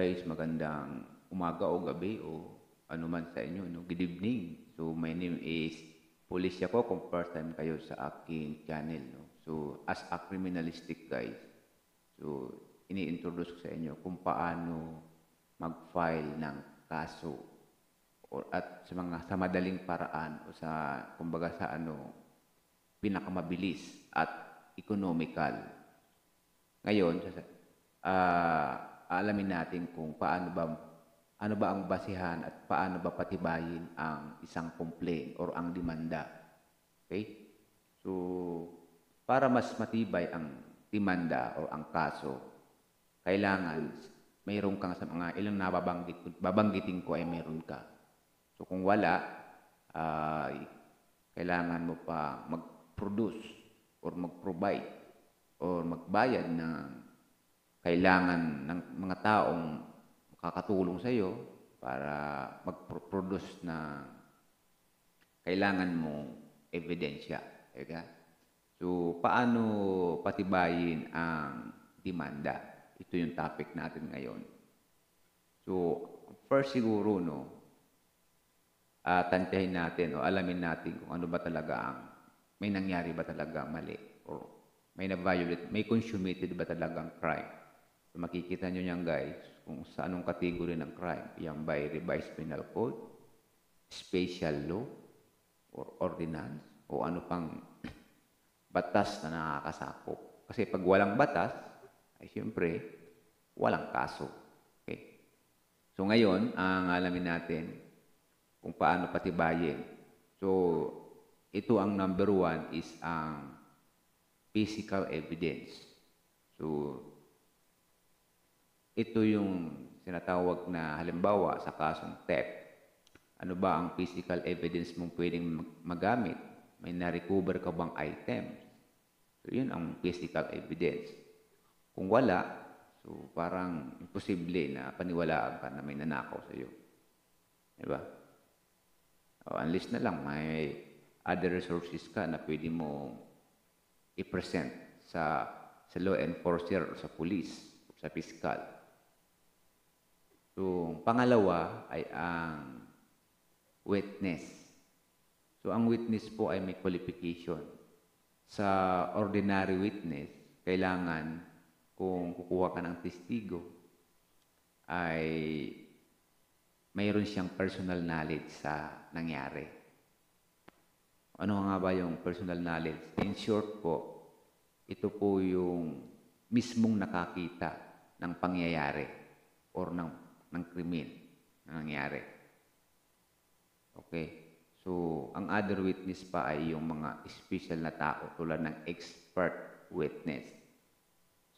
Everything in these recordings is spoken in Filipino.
guys, magandang umaga o gabi o ano man sa inyo. No? Good evening. So, my name is Police ako kung first time kayo sa aking channel. No? So, as a criminalistic guys, so, ini-introduce ko sa inyo kung paano mag-file ng kaso or at sa mga sa madaling paraan o sa kumbaga sa ano pinakamabilis at economical. Ngayon, uh, alamin natin kung paano ba ano ba ang basihan at paano ba patibayin ang isang complaint or ang demanda. Okay? So, para mas matibay ang demanda o ang kaso, kailangan mayroon kang sa mga ilang nababanggit, babanggitin ko ay mayroon ka. So kung wala, uh, kailangan mo pa mag-produce or mag-provide or magbayad ng kailangan ng mga taong makakatulong sa iyo para mag-produce na kailangan mong ebidensya. Eka? So, paano patibayin ang demanda? Ito yung topic natin ngayon. So, first siguro, no, uh, tantiyahin natin o alamin natin kung ano ba talaga ang may nangyari ba talaga mali or may na-violate, may consummated ba talagang crime makikita nyo niyan guys kung sa anong kategory ng crime. Yan by revised penal code, special law, or ordinance, o ano pang batas na nakakasakop. Kasi pag walang batas, ay siyempre, walang kaso. Okay? So ngayon, ang alamin natin kung paano patibayin. So, ito ang number one is ang physical evidence. So, ito yung sinatawag na halimbawa sa kasong theft. Ano ba ang physical evidence mong pwedeng magamit? May na-recover ka bang item? So, yun ang physical evidence. Kung wala, so parang imposible na paniwalaan ka na may nanakaw sa sa'yo. Diba? O, unless na lang may other resources ka na pwede mo i-present sa sa law enforcer o sa police o sa fiscal. So, pangalawa ay ang witness. So, ang witness po ay may qualification. Sa ordinary witness, kailangan kung kukuha ka ng testigo, ay mayroon siyang personal knowledge sa nangyari. Ano nga ba yung personal knowledge? In short po, ito po yung mismong nakakita ng pangyayari or ng ng krimen na nangyari. Okay? So, ang other witness pa ay yung mga special na tao tulad ng expert witness.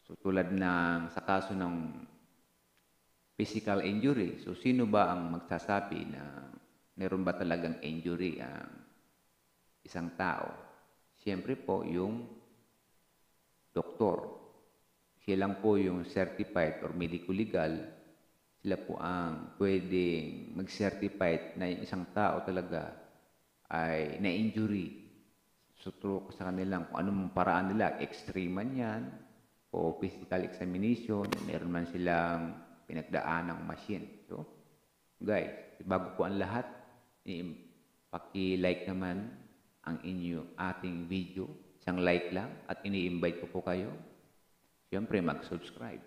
So, tulad ng sa kaso ng physical injury. So, sino ba ang magsasabi na meron ba talagang injury ang isang tao? Siyempre po, yung doktor. Siya lang po yung certified or medico legal sila po ang pwedeng mag-certified na yung isang tao talaga ay na-injury stroke sa kanilang kung anong paraan nila, extreme man yan, o physical examination, meron man silang pinagdaan ng machine. So, guys, bago po ang lahat, paki-like naman ang inyo ating video. Isang like lang at ini-invite ko po, po kayo. Siyempre, mag-subscribe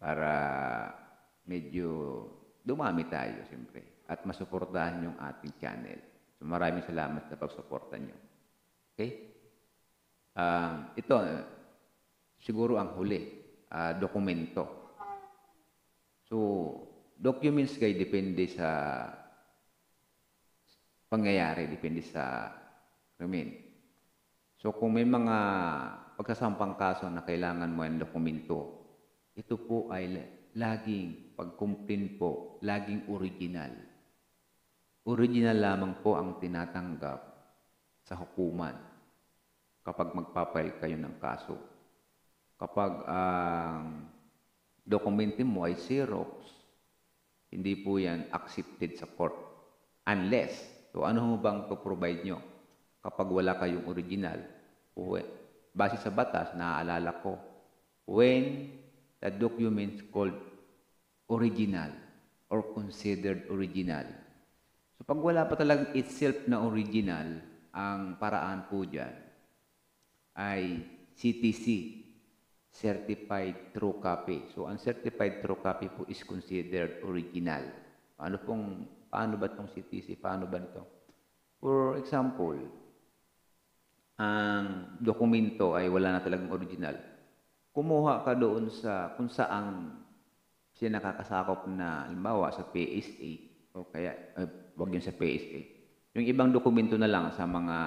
para medyo dumami tayo siyempre at masuportahan yung ating channel. So maraming salamat sa pagsuporta nyo. Okay? Uh, ito, siguro ang huli, uh, dokumento. So, documents kayo depende sa pangyayari, depende sa krimen. So, kung may mga pagsasampang kaso na kailangan mo ng dokumento, ito po ay laging pagkumplin po, laging original. Original lamang po ang tinatanggap sa hukuman kapag magpapail kayo ng kaso. Kapag ang uh, dokumento mo ay Xerox, hindi po yan accepted sa court. Unless, so ano mo bang provide nyo? Kapag wala kayong original, base sa batas, naaalala ko, when the documents called original or considered original. So pag wala pa talagang itself na original, ang paraan po dyan ay CTC, Certified True Copy. So ang Certified True Copy po is considered original. Paano, pong, paano ba itong CTC? Paano ba ito? For example, ang dokumento ay wala na talagang original kumuha ka doon sa kung saan siya nakakasakop na, halimbawa sa PSA, o kaya, eh, yun sa PSA. Yung ibang dokumento na lang sa mga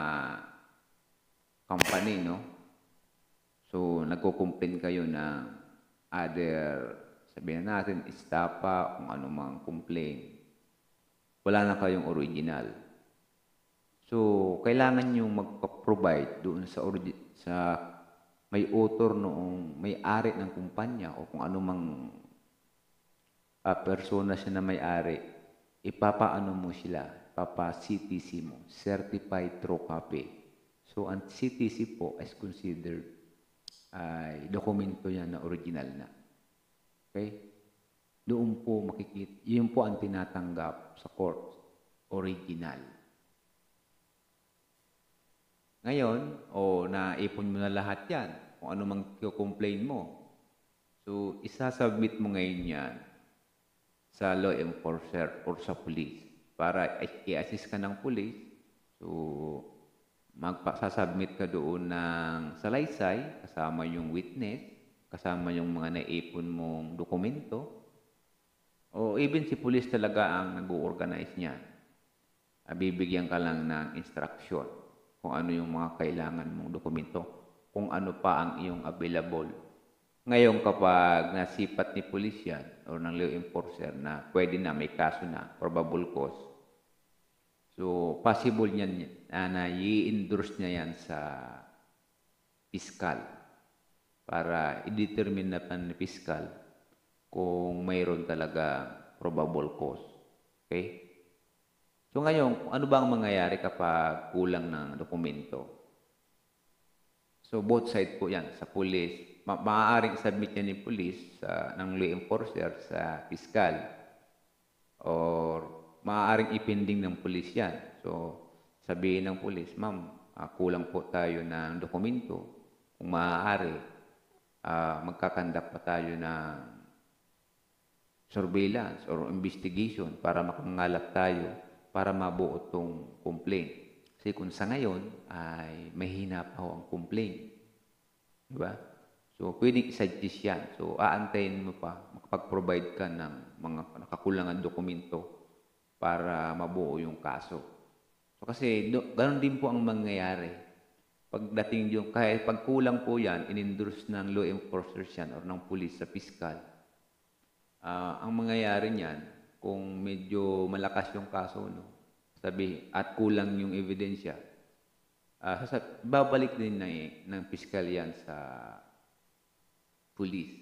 company, no? So, nagko kayo na other, sabihin natin, istapa, kung anumang complaint. Wala na kayong original. So, kailangan nyo magpa-provide doon sa, sa may author noong may-ari ng kumpanya o kung anumang uh, persona siya na may-ari, ipapaano mo sila, papa-CTC mo, Certified True Copy. So, ang CTC po is considered ay uh, dokumento yan na original na. Okay? Doon po makikita, yun po ang tinatanggap sa court, original. Ngayon, o oh, naipon mo na lahat yan, kung ano mang complain mo. So, isasubmit mo ngayon yan sa law enforcer or sa police para i-assist ka ng police. So, magpasasubmit ka doon ng salaysay kasama yung witness, kasama yung mga naipon mong dokumento. O even si police talaga ang nag-organize niyan. Bibigyan ka lang ng instruction kung ano yung mga kailangan mong dokumento kung ano pa ang iyong available. Ngayon kapag nasipat ni pulis yan o ng law enforcer na pwede na, may kaso na, probable cause, so possible niyan uh, na i-endorse niya yan sa fiscal para i-determine na pan piskal kung mayroon talaga probable cause. Okay? So ngayon, ano ba ang mangyayari kapag kulang ng dokumento? So both side po yan sa police. Ma maaaring submit yan ni police sa ng law enforcer sa fiscal or maaaring ipending ng police yan. So sabihin ng police, ma'am, uh, kulang po tayo ng dokumento. Kung maaari, uh, magkakandak pa tayo ng surveillance or investigation para makangalap tayo para mabuo itong complaint. Kasi kung sa ngayon ay mahina pa ho ang complaint. Di ba? So, pwedeng i-suggest yan. So, aantayin mo pa makapag-provide ka ng mga nakakulangan dokumento para mabuo yung kaso. So, kasi do, ganun din po ang mangyayari. Pagdating yung, kahit pagkulang po yan, inindurse ng law enforcers yan or ng police sa fiscal. Uh, ah, ang mangyayari niyan, kung medyo malakas yung kaso, no, sabi at kulang yung ebidensya, uh, ah, sasab- babalik din na, eh, ng piskal yan sa police.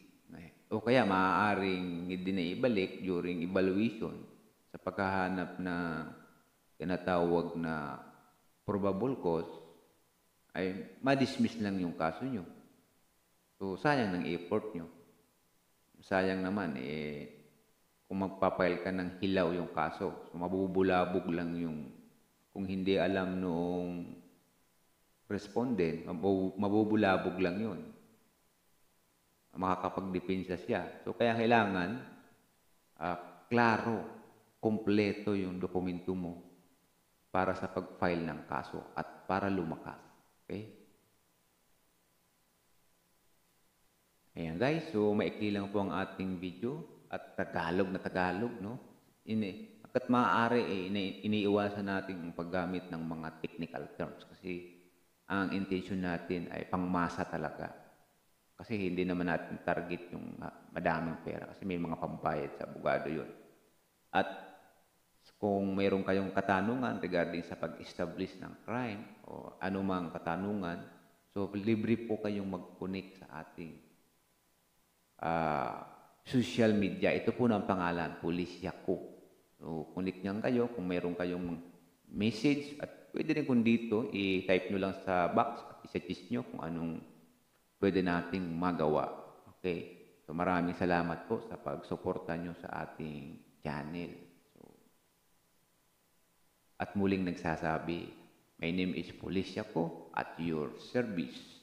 O kaya maaaring hindi na ibalik during evaluation sa paghahanap na tinatawag na probable cause ay madismiss lang yung kaso nyo. So, sayang ng effort nyo. Sayang naman, eh, kung magpapail ka ng hilaw yung kaso. So, mabubulabog lang yung kung hindi alam noong respondent, mabubulabog lang yun. Makakapagdepensa siya. So, kaya kailangan uh, klaro, kompleto yung dokumento mo para sa pag-file ng kaso at para lumakas. Okay? Ayan guys, so maikli lang po ang ating video at Tagalog na Tagalog, no? Ini, at maaari, eh, ini, iniiwasan natin ang paggamit ng mga technical terms kasi ang intention natin ay pangmasa talaga. Kasi hindi naman natin target yung ah, madaming pera kasi may mga pambayad sa abogado yun. At kung mayroon kayong katanungan regarding sa pag-establish ng crime o anumang katanungan, so libre po kayong mag-connect sa ating uh, social media. Ito po ang pangalan, Police Yaku. So, kunik niyan kayo kung mayroon kayong message at pwede rin kung dito, i-type nyo lang sa box at isa-chis nyo kung anong pwede nating magawa. Okay? So maraming salamat po sa pagsuporta nyo sa ating channel. So, at muling nagsasabi, my name is Police Yaku at your service.